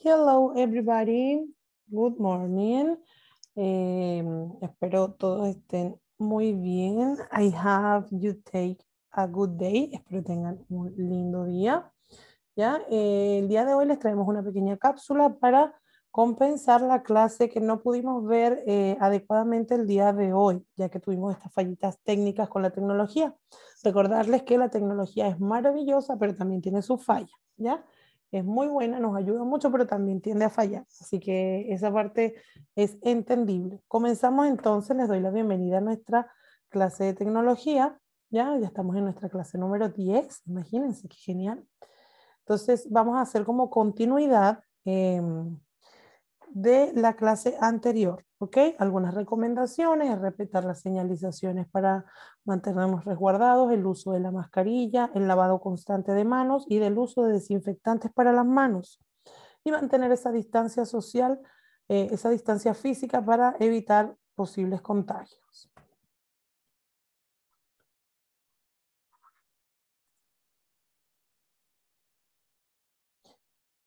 Hello everybody, good morning. Em, espero todos estén muy bien. I have you take a good day. Espero tengan un lindo día. ¿Ya? Eh, el día de hoy les traemos una pequeña cápsula para compensar la clase que no pudimos ver eh, adecuadamente el día de hoy, ya que tuvimos estas fallitas técnicas con la tecnología. Recordarles que la tecnología es maravillosa, pero también tiene sus fallas, ¿ya? es muy buena, nos ayuda mucho, pero también tiende a fallar. Así que esa parte es entendible. Comenzamos entonces, les doy la bienvenida a nuestra clase de tecnología. Ya, ya estamos en nuestra clase número 10, imagínense qué genial. Entonces vamos a hacer como continuidad em, de la clase anterior. ¿Ok? Algunas recomendaciones respetar las señalizaciones para mantenernos resguardados, el uso de la mascarilla, el lavado constante de manos y del uso de desinfectantes para las manos. Y mantener esa distancia social, eh, esa distancia física para evitar posibles contagios.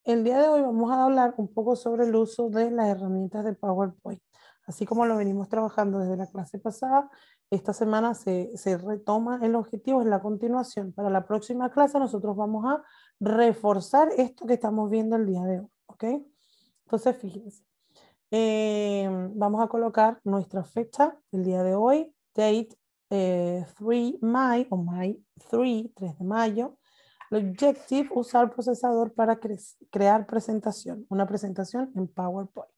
El día de hoy vamos a hablar un poco sobre el uso de las herramientas de PowerPoint. Así como lo venimos trabajando desde la clase pasada, esta semana se, retoma el objetivo, es la continuación. Para la próxima clase nosotros vamos a reforzar esto que estamos viendo el día de hoy. ¿ok? Entonces, fíjense. Eh, vamos a colocar nuestra fecha, el día de hoy, date 3 eh, May o May 3, 3 de mayo. El objective, usar procesador para crear presentación, una presentación en PowerPoint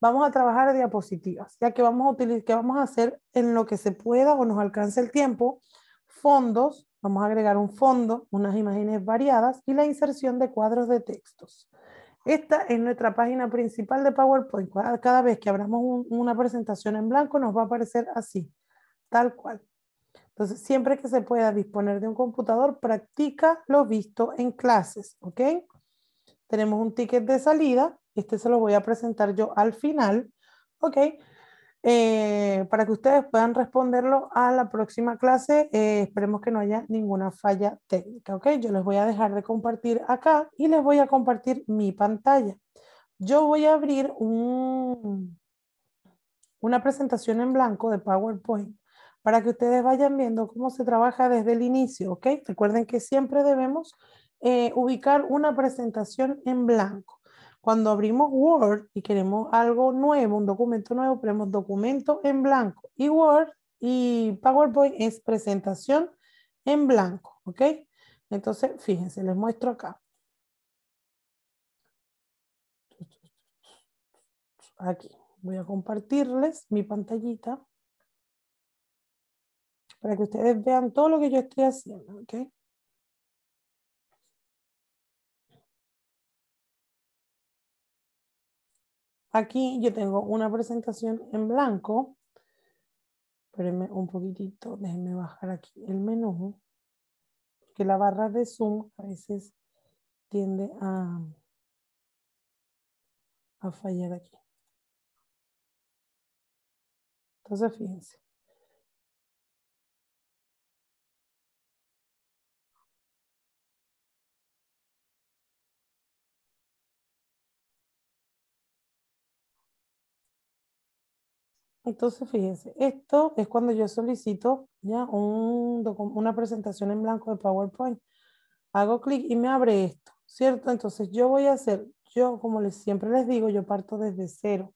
vamos a trabajar diapositivas, ya que vamos a utilizar, que vamos a hacer en lo que se pueda o nos alcance el tiempo, fondos, vamos a agregar un fondo, unas imágenes variadas y la inserción de cuadros de textos. Esta es nuestra página principal de PowerPoint. Cada vez que abramos una presentación en blanco nos va a aparecer así, tal cual. Entonces, siempre que se pueda disponer de un computador, practica lo visto en clases, ¿ok? Tenemos un ticket de salida este se lo voy a presentar yo al final, ¿ok? Eh, para que ustedes puedan responderlo a la próxima clase, eh, esperemos que no haya ninguna falla técnica, ¿ok? Yo les voy a dejar de compartir acá y les voy a compartir mi pantalla. Yo voy a abrir una presentación en blanco de PowerPoint para que ustedes vayan viendo cómo se trabaja desde el inicio, ¿ok? Recuerden que siempre debemos eh, ubicar una presentación en blanco. Cuando abrimos Word y queremos algo nuevo, un documento nuevo, ponemos documento en blanco. Y Word y PowerPoint es presentación en blanco, ¿ok? Entonces, fíjense, les muestro acá. Aquí, voy a compartirles mi pantallita para que ustedes vean todo lo que yo estoy haciendo, ¿ok? Aquí yo tengo una presentación en blanco. Espérenme un poquitito, déjenme bajar aquí el menú. Que la barra de Zoom a veces tiende a, a fallar aquí. Entonces, fíjense. Entonces, fíjense, esto es cuando yo solicito ya una presentación en blanco de PowerPoint. Hago clic y me abre esto, ¿cierto? Entonces yo voy a hacer, yo como les, siempre les digo, yo parto desde cero.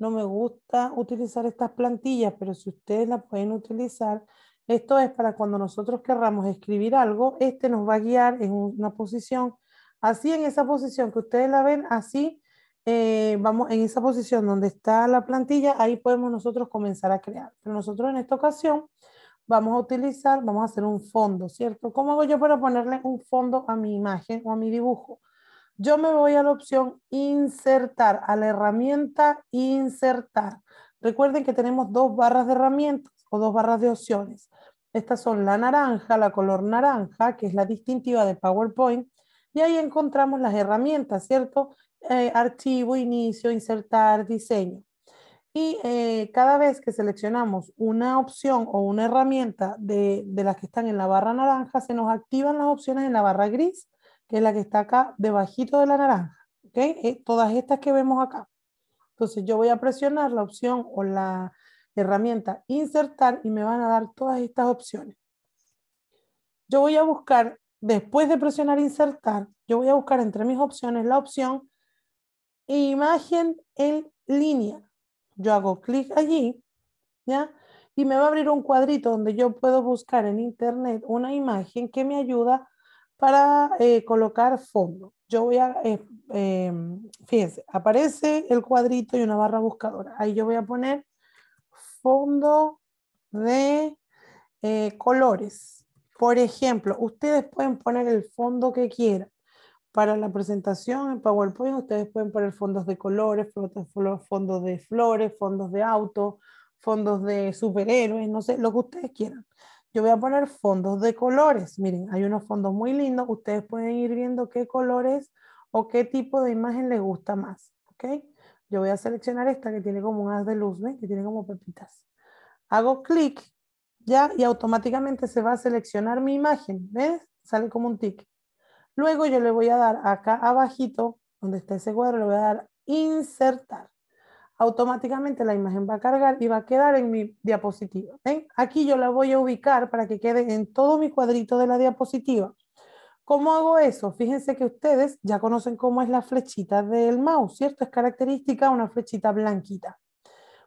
No me gusta utilizar estas plantillas, pero si ustedes la pueden utilizar, esto es para cuando nosotros querramos escribir algo, este nos va a guiar en una posición. Así en esa posición que ustedes la ven, así eh, vamos en esa posición donde está la plantilla, ahí podemos nosotros comenzar a crear. Pero nosotros en esta ocasión vamos a utilizar, vamos a hacer un fondo, ¿cierto? ¿Cómo hago yo para ponerle un fondo a mi imagen o a mi dibujo? Yo me voy a la opción insertar, a la herramienta insertar. Recuerden que tenemos dos barras de herramientas o dos barras de opciones. Estas son la naranja, la color naranja, que es la distintiva de PowerPoint, y ahí encontramos las herramientas, ¿cierto? Eh, archivo, inicio, insertar, diseño. Y eh, cada vez que seleccionamos una opción o una herramienta de, las que están en la barra naranja, se nos activan las opciones en la barra gris, que es la que está acá debajito de la naranja. ¿okay? Eh, todas estas que vemos acá. Entonces yo voy a presionar la opción o la herramienta insertar y me van a dar todas estas opciones. Yo voy a buscar, después de presionar insertar, yo voy a buscar entre mis opciones la opción imagen en línea. Yo hago clic allí, ¿ya? Y me va a abrir un cuadrito donde yo puedo buscar en internet una imagen que me ayuda para eh, colocar fondo. Yo voy a, eh, em, fíjense, aparece el cuadrito y una barra buscadora. Ahí yo voy a poner fondo de eh, colores. Por ejemplo, ustedes pueden poner el fondo que quieran. Para la presentación en PowerPoint ustedes pueden poner fondos de colores, fondos de flores, fondos de auto, fondos de superhéroes, no sé, lo que ustedes quieran. Yo voy a poner fondos de colores. Miren, hay unos fondos muy lindos. Ustedes pueden ir viendo qué colores o qué tipo de imagen les gusta más. ¿ok? Yo voy a seleccionar esta que tiene como un haz de luz, Que tiene como pepitas. Hago clic ya y automáticamente se va a seleccionar mi imagen. ¿Ves? Sale como un tick. Luego yo le voy a dar acá abajito, donde está ese cuadro, le voy a dar insertar. Automáticamente la imagen va a cargar y va a quedar en mi diapositiva. Aquí yo la voy a ubicar para que quede en todo mi cuadrito de la diapositiva. ¿Cómo hago eso? Fíjense que ustedes ya conocen cómo es la flechita del mouse, ¿cierto? Es característica una flechita blanquita.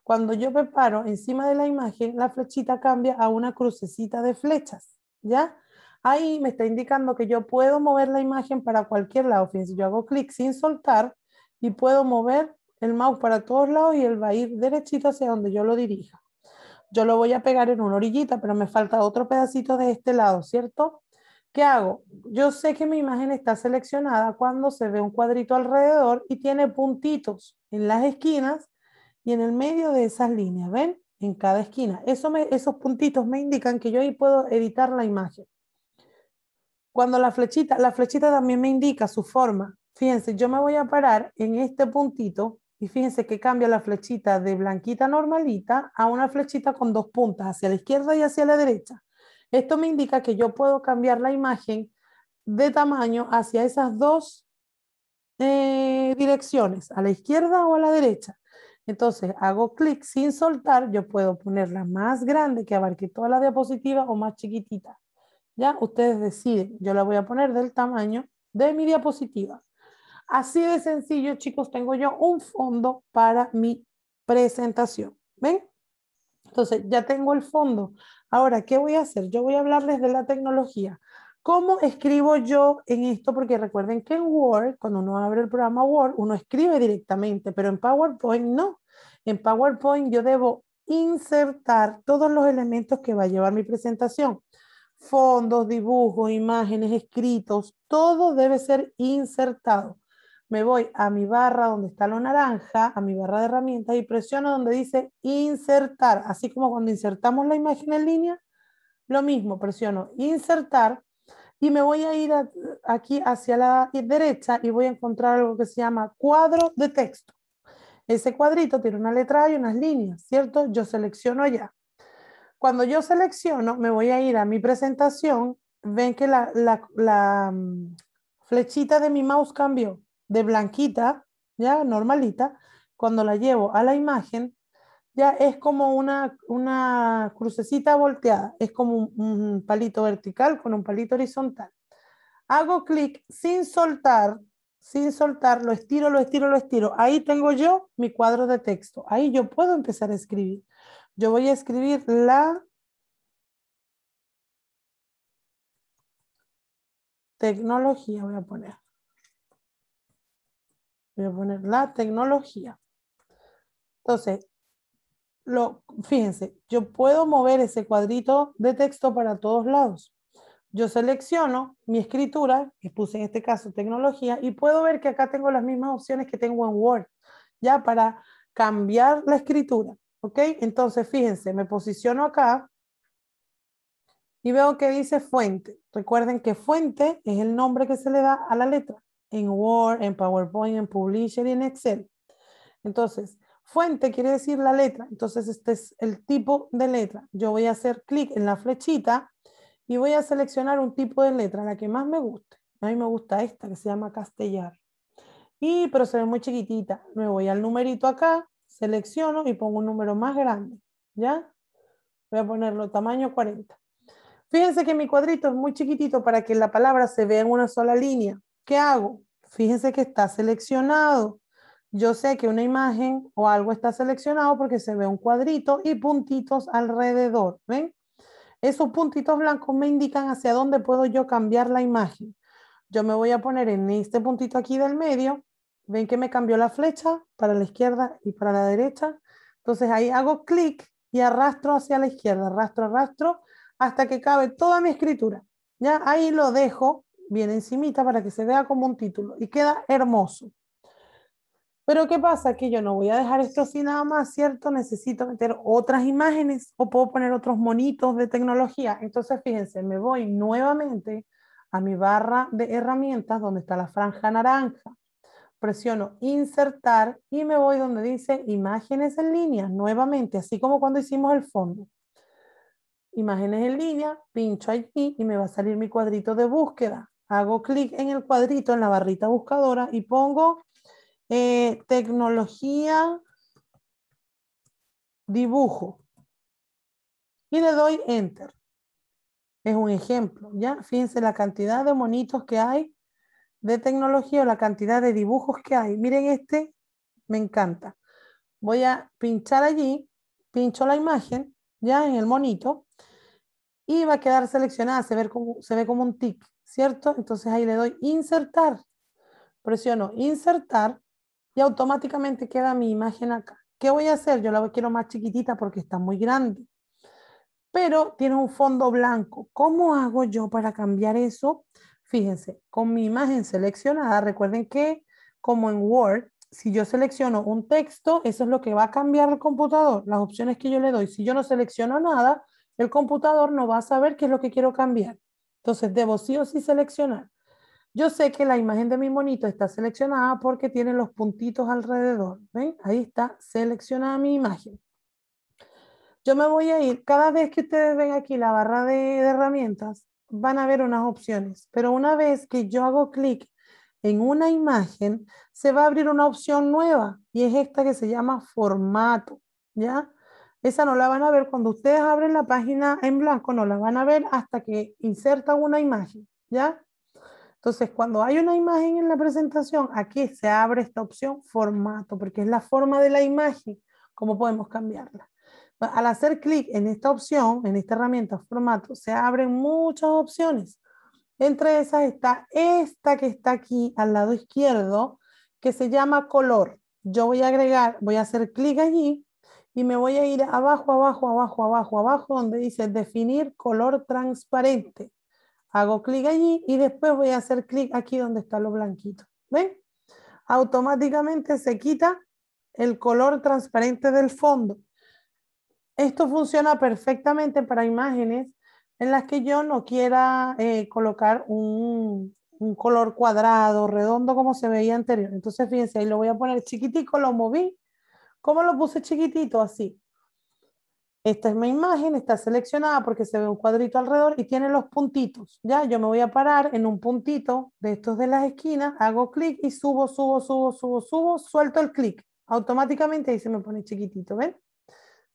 Cuando yo preparo encima de la imagen, la flechita cambia a una crucecita de flechas, ¿ya? ahí me está indicando que yo puedo mover la imagen para cualquier lado. Fíjense, yo hago clic sin soltar y puedo mover el mouse para todos lados y él va a ir derechito hacia donde yo lo dirija. Yo lo voy a pegar en una orillita, pero me falta otro pedacito de este lado, ¿cierto? ¿Qué hago? Yo sé que mi imagen está seleccionada cuando se ve un cuadrito alrededor y tiene puntitos en las esquinas y en el medio de esas líneas, ¿ven? En cada esquina. esos puntitos me indican que yo ahí puedo editar la imagen. Cuando la flechita, la flechita también me indica su forma. Fíjense, yo me voy a parar en este puntito y fíjense que cambia la flechita de blanquita normalita a una flechita con dos puntas hacia la izquierda y hacia la derecha. Esto me indica que yo puedo cambiar la imagen de tamaño hacia esas dos eh, direcciones, a la izquierda o a la derecha. Entonces hago clic sin soltar, yo puedo ponerla más grande que abarque toda la diapositiva o más chiquitita. Ya ustedes deciden. Yo la voy a poner del tamaño de mi diapositiva. Así de sencillo, chicos, tengo yo un fondo para mi presentación. ¿Ven? Entonces, ya tengo el fondo. Ahora, ¿qué voy a hacer? Yo voy a hablarles de la tecnología. ¿Cómo escribo yo en esto? Porque recuerden que en Word, cuando uno abre el programa Word, uno escribe directamente, pero en PowerPoint no. En PowerPoint yo debo insertar todos los elementos que va a llevar mi presentación fondos, dibujos, imágenes, escritos, todo debe ser insertado. Me voy a mi barra donde está lo naranja, a mi barra de herramientas y presiono donde dice insertar. Así como cuando insertamos la imagen en línea, lo mismo, presiono insertar y me voy a ir aquí hacia la derecha y voy a encontrar algo que se llama cuadro de texto. Ese cuadrito tiene una letra y unas líneas, ¿cierto? Yo selecciono allá. Cuando yo selecciono, me voy a ir a mi presentación, ven que la, mm, flechita de mi mouse cambió de blanquita, ya normalita, cuando la llevo a la imagen, ya es como una, una crucecita volteada, es como un palito vertical con un palito horizontal. Hago clic sin soltar, sin soltar, lo estiro, lo estiro, lo estiro. Ahí tengo yo mi cuadro de texto. Ahí yo puedo empezar a escribir. Yo voy a escribir la tecnología, voy a poner. Voy a poner la tecnología. Entonces, lo, fíjense, yo puedo mover ese cuadrito de texto para todos lados. Yo selecciono mi escritura, que puse en este caso tecnología, y puedo ver que acá tengo las mismas opciones que tengo en Word, ya para cambiar la escritura. ¿Ok? Entonces, fíjense, me posiciono acá y veo que dice fuente. Recuerden que fuente es el nombre que se le da a la letra en Word, en PowerPoint, en Publisher y en Excel. Entonces, fuente quiere decir la letra. Entonces, este es el tipo de letra. Yo voy a hacer clic en la flechita y voy a seleccionar un tipo de letra, la que más me guste. A mí me gusta esta que se llama castellar. Y, pero se ve muy chiquitita. Me voy al numerito acá selecciono y pongo un número más grande, ¿ya? Voy a ponerlo tamaño 40. Fíjense que mi cuadrito es muy chiquitito para que la palabra se vea en una sola línea. ¿Qué hago? Fíjense que está seleccionado. Yo sé que una imagen o algo está seleccionado porque se ve un cuadrito y puntitos alrededor, ¿ven? Esos puntitos blancos me indican hacia dónde puedo yo cambiar la imagen. Yo me voy a poner en este puntito aquí del medio ven que me cambió la flecha para la izquierda y para la derecha. Entonces ahí hago clic y arrastro hacia la izquierda, arrastro, arrastro, hasta que cabe toda mi escritura. Ya ahí lo dejo bien encimita para que se vea como un título y queda hermoso. Pero ¿qué pasa? Que yo no voy a dejar esto así nada más, ¿cierto? Necesito meter otras imágenes o puedo poner otros monitos de tecnología. Entonces, fíjense, me voy nuevamente a mi barra de herramientas donde está la franja naranja presiono insertar y me voy donde dice imágenes en línea, nuevamente, así como cuando hicimos el fondo. Imágenes en línea, pincho allí y me va a salir mi cuadrito de búsqueda. Hago clic en el cuadrito, en la barrita buscadora y pongo eh, tecnología dibujo y le doy enter. Es un ejemplo, ¿ya? Fíjense la cantidad de monitos que hay de tecnología o la cantidad de dibujos que hay. Miren este, me encanta. Voy a pinchar allí, pincho la imagen ya en el monito y va a quedar seleccionada, se ve como, se ve como un tic, ¿cierto? Entonces ahí le doy insertar, presiono insertar y automáticamente queda mi imagen acá. ¿Qué voy a hacer? Yo la quiero más chiquitita porque está muy grande, pero tiene un fondo blanco. ¿Cómo hago yo para cambiar eso? Fíjense, con mi imagen seleccionada, recuerden que como en Word, si yo selecciono un texto, eso es lo que va a cambiar el computador, las opciones que yo le doy. Si yo no selecciono nada, el computador no va a saber qué es lo que quiero cambiar. Entonces, debo sí o sí seleccionar. Yo sé que la imagen de mi monito está seleccionada porque tiene los puntitos alrededor. ¿Ven? Ahí está seleccionada mi imagen. Yo me voy a ir, cada vez que ustedes ven aquí la barra de, de herramientas, van a ver unas opciones, pero una vez que yo hago clic en una imagen, se va a abrir una opción nueva y es esta que se llama formato, ¿ya? Esa no la van a ver cuando ustedes abren la página en blanco, no la van a ver hasta que insertan una imagen, ¿ya? Entonces, cuando hay una imagen en la presentación, aquí se abre esta opción formato, porque es la forma de la imagen, cómo podemos cambiarla. Al hacer clic en esta opción, en esta herramienta formato, se abren muchas opciones. Entre esas está esta que está aquí al lado izquierdo, que se llama color. Yo voy a agregar, voy a hacer clic allí y me voy a ir abajo, abajo, abajo, abajo, abajo, donde dice definir color transparente. Hago clic allí y después voy a hacer clic aquí donde está lo blanquito. ¿Ven? Automáticamente se quita el color transparente del fondo. Esto funciona perfectamente para imágenes en las que yo no quiera eh, colocar un, un, color cuadrado, redondo, como se veía anterior. Entonces, fíjense, ahí lo voy a poner chiquitito, lo moví. ¿Cómo lo puse chiquitito? Así. Esta es mi imagen, está seleccionada porque se ve un cuadrito alrededor y tiene los puntitos. Ya, yo me voy a parar en un puntito de estos de las esquinas, hago clic y subo, subo, subo, subo, subo, suelto el clic. Automáticamente ahí se me pone chiquitito, ¿ven?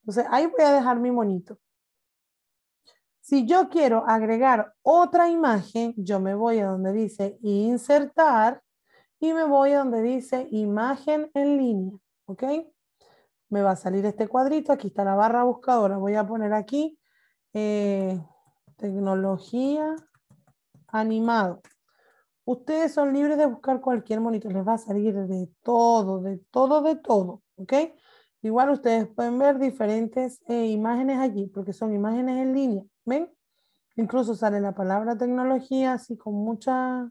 Entonces ahí voy a dejar mi monito. Si yo quiero agregar otra imagen, yo me voy a donde dice insertar y me voy a donde dice imagen en línea. ¿Ok? Me va a salir este cuadrito. Aquí está la barra buscadora. Voy a poner aquí eh, tecnología animado. Ustedes son libres de buscar cualquier monito. Les va a salir de todo, de todo, de todo. ¿Ok? Igual ustedes pueden ver diferentes eh, imágenes allí, porque son imágenes en línea. ¿Ven? Incluso sale la palabra tecnología, así con, mucha,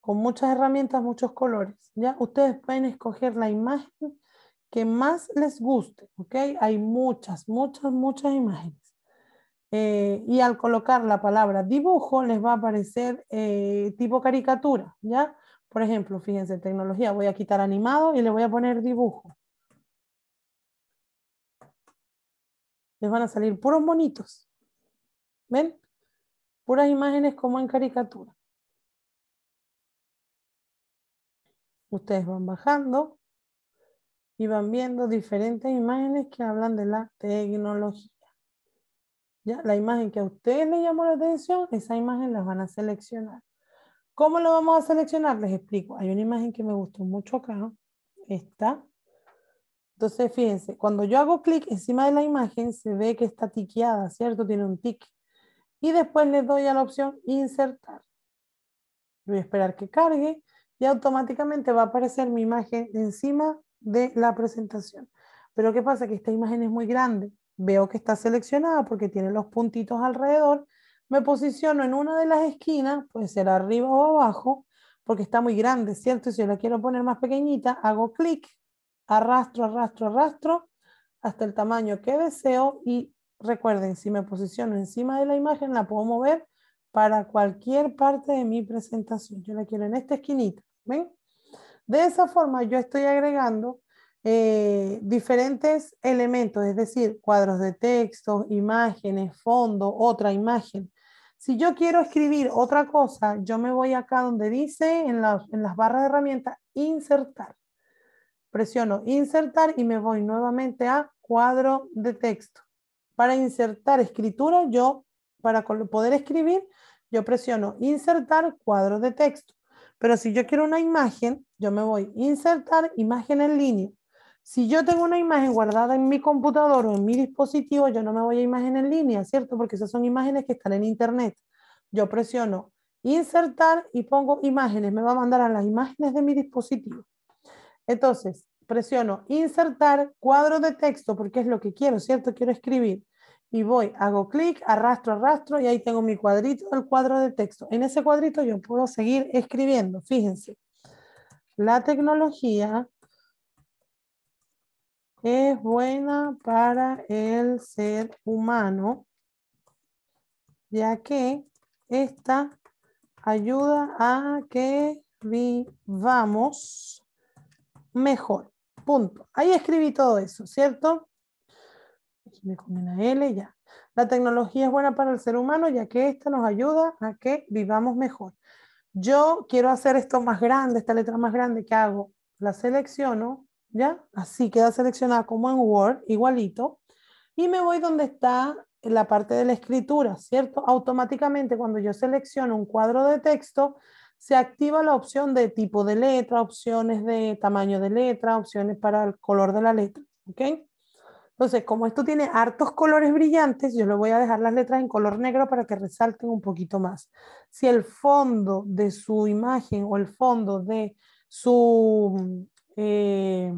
con muchas herramientas, muchos colores. ¿ya? Ustedes pueden escoger la imagen que más les guste. ¿ok? Hay muchas, muchas, muchas imágenes. Eh, y al colocar la palabra dibujo, les va a aparecer eh, tipo caricatura. ¿ya? Por ejemplo, fíjense, tecnología, voy a quitar animado y le voy a poner dibujo. les van a salir puros monitos. ¿Ven? Puras imágenes como en caricatura. Ustedes van bajando y van viendo diferentes imágenes que hablan de la tecnología. ¿Ya? La imagen que a ustedes les llamó la atención, esa imagen las van a seleccionar. ¿Cómo lo vamos a seleccionar? Les explico. Hay una imagen que me gustó mucho acá. Esta. Entonces, fíjense, cuando yo hago clic encima de la imagen, se ve que está tiqueada, ¿cierto? Tiene un tic. Y después le doy a la opción insertar. Voy a esperar que cargue y automáticamente va a aparecer mi imagen encima de la presentación. Pero ¿qué pasa? Que esta imagen es muy grande. Veo que está seleccionada porque tiene los puntitos alrededor. Me posiciono en una de las esquinas, puede ser arriba o abajo, porque está muy grande, ¿cierto? Y si yo la quiero poner más pequeñita, hago clic arrastro, arrastro, arrastro hasta el tamaño que deseo y recuerden, si me posiciono encima de la imagen, la puedo mover para cualquier parte de mi presentación. Yo la quiero en esta esquinita, ¿ven? De esa forma yo estoy agregando eh, diferentes elementos, es decir, cuadros de texto, imágenes, fondo, otra imagen. Si yo quiero escribir otra cosa, yo me voy acá donde dice en, en las barras de herramientas, insertar. Presiono insertar y me voy nuevamente a cuadro de texto. Para insertar escritura, yo, para poder escribir, yo presiono insertar cuadro de texto. Pero si yo quiero una imagen, yo me voy a insertar imagen en línea. Si yo tengo una imagen guardada en mi computador o en mi dispositivo, yo no me voy a imagen en línea, ¿cierto? Porque esas son imágenes que están en internet. Yo presiono insertar y pongo imágenes. Me va a mandar a las imágenes de mi dispositivo. Entonces, presiono insertar cuadro de texto porque es lo que quiero, ¿cierto? Quiero escribir. Y voy, hago clic, arrastro, arrastro y ahí tengo mi cuadrito el cuadro de texto. En ese cuadrito yo puedo seguir escribiendo, fíjense. La tecnología es buena para el ser humano, ya que esta ayuda a que vivamos mejor. Punto. Ahí escribí todo eso, ¿cierto? me a L, ya. La tecnología es buena para el ser humano ya que esta nos ayuda a que vivamos mejor. Yo quiero hacer esto más grande, esta letra más grande que hago, la selecciono, ¿ya? Así queda seleccionada como en Word, igualito. Y me voy donde está la parte de la escritura, ¿cierto? Automáticamente cuando yo selecciono un cuadro de texto, se activa la opción de tipo de letra, opciones de tamaño de letra, opciones para el color de la letra. Entonces, como esto tiene hartos colores brillantes, yo le voy a dejar las letras en color negro para que resalten un poquito más. Si el fondo de su imagen o el fondo de su eh,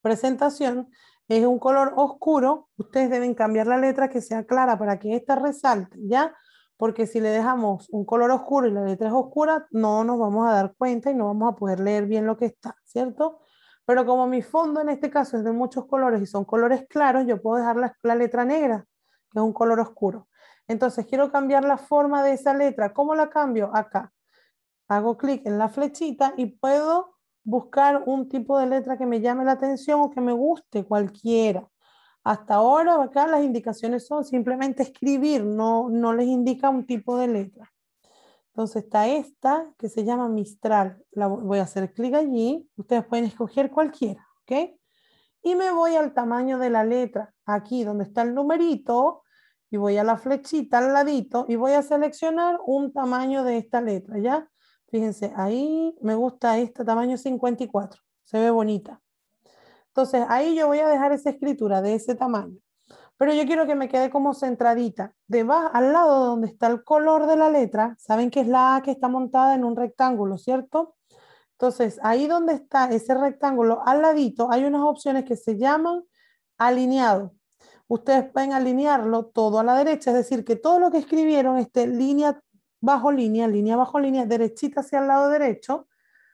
presentación es un color oscuro, ustedes deben cambiar la letra que sea clara para que esta resalte, ¿ya? porque si le dejamos un color oscuro y la letra es oscura, no nos vamos a dar cuenta y no vamos a poder leer bien lo que está, ¿cierto? Pero como mi fondo en este caso es de muchos colores y son colores claros, yo puedo dejar la, la letra negra, que es un color oscuro. Entonces quiero cambiar la forma de esa letra. ¿Cómo la cambio? Acá. Hago clic en la flechita y puedo buscar un tipo de letra que me llame la atención o que me guste, cualquiera. Hasta ahora acá las indicaciones son simplemente escribir, no, no les indica un tipo de letra. Entonces está esta que se llama Mistral. La voy a hacer clic allí. Ustedes pueden escoger cualquiera, Y me voy al tamaño de la letra, aquí donde está el numerito, y voy a la flechita al ladito y voy a seleccionar un tamaño de esta letra, ¿ya? Fíjense, ahí me gusta este tamaño 54, se ve bonita. Entonces ahí yo voy a dejar esa escritura de ese tamaño, pero yo quiero que me quede como centradita. al lado donde está el color de la letra, saben que es la A que está montada en un rectángulo, ¿cierto? Entonces ahí donde está ese rectángulo, al ladito, hay unas opciones que se llaman alineado. Ustedes pueden alinearlo todo a la derecha, es decir, que todo lo que escribieron esté línea bajo línea, línea bajo línea, derechita hacia el lado derecho.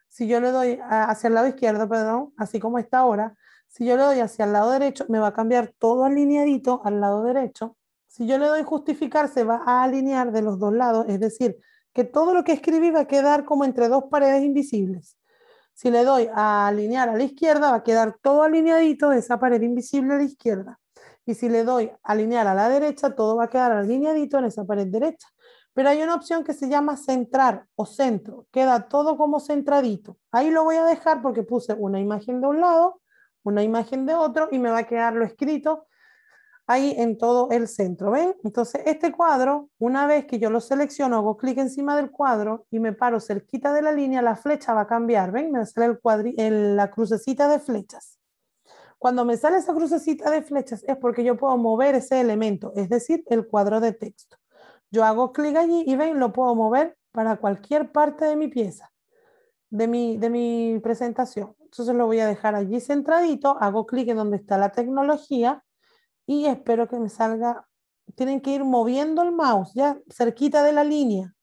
Si yo le doy hacia el lado izquierdo, perdón, así como está ahora, si yo le doy hacia el lado derecho, me va a cambiar todo alineadito al lado derecho. Si yo le doy justificar, se va a alinear de los dos lados, es decir, que todo lo que escribí va a quedar como entre dos paredes invisibles. Si le doy a alinear a la izquierda, va a quedar todo alineadito de esa pared invisible a la izquierda. Y si le doy alinear a la derecha, todo va a quedar alineadito en esa pared derecha. Pero hay una opción que se llama centrar o centro. Queda todo como centradito. Ahí lo voy a dejar porque puse una imagen de un lado una imagen de otro y me va a quedar lo escrito ahí en todo el centro, ¿ven? Entonces este cuadro, una vez que yo lo selecciono, hago clic encima del cuadro y me paro cerquita de la línea, la flecha va a cambiar, ¿ven? Me sale el la crucecita de flechas. Cuando me sale esa crucecita de flechas es porque yo puedo mover ese elemento, es decir, el cuadro de texto. Yo hago clic allí y ven, lo puedo mover para cualquier parte de mi pieza de mi, presentación. Entonces lo voy a dejar allí centradito, hago clic en donde está la tecnología y espero que me salga, tienen que ir moviendo el mouse ya cerquita de la línea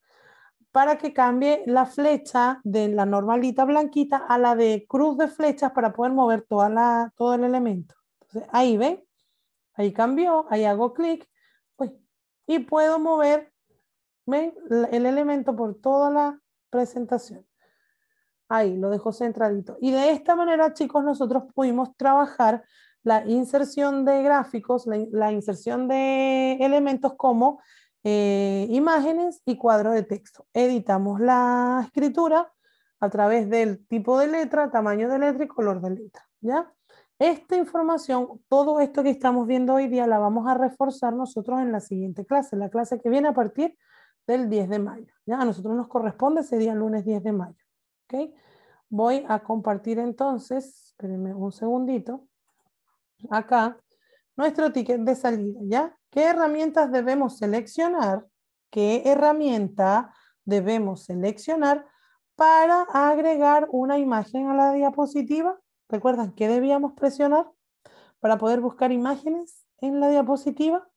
para que cambie la flecha de la normalita blanquita a la de cruz de flechas para poder mover toda la, todo el elemento. Entonces, ahí ven, ahí cambió, ahí hago clic y puedo mover el elemento por toda la presentación. Ahí lo dejo centradito. Y de esta manera, chicos, nosotros pudimos trabajar la inserción de gráficos, la, inserción de elementos como eh, imágenes y cuadro de texto. Editamos la escritura a través del tipo de letra, tamaño de letra y color de letra. ¿ya? Esta información, todo esto que estamos viendo hoy día, la vamos a reforzar nosotros en la siguiente clase, la clase que viene a partir del 10 de mayo. ¿ya? A nosotros nos corresponde ese día lunes 10 de mayo. Voy a compartir entonces, espérenme un segundito, acá nuestro ticket de salida, ¿Qué herramientas debemos seleccionar? ¿Qué herramienta debemos seleccionar para agregar una imagen a la diapositiva? ¿Recuerdan qué debíamos presionar para poder buscar imágenes en la diapositiva?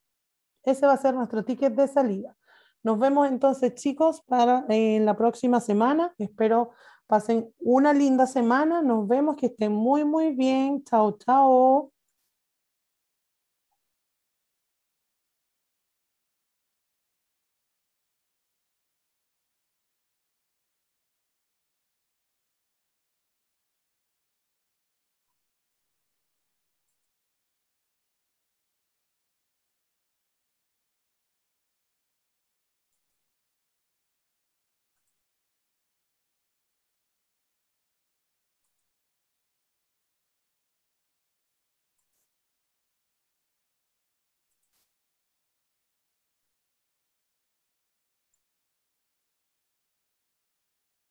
Ese va a ser nuestro ticket de salida. Nos vemos entonces, chicos, para eh, la próxima semana. Espero Pasen una linda semana. Nos vemos. Que estén muy, muy bien. Chao, chao.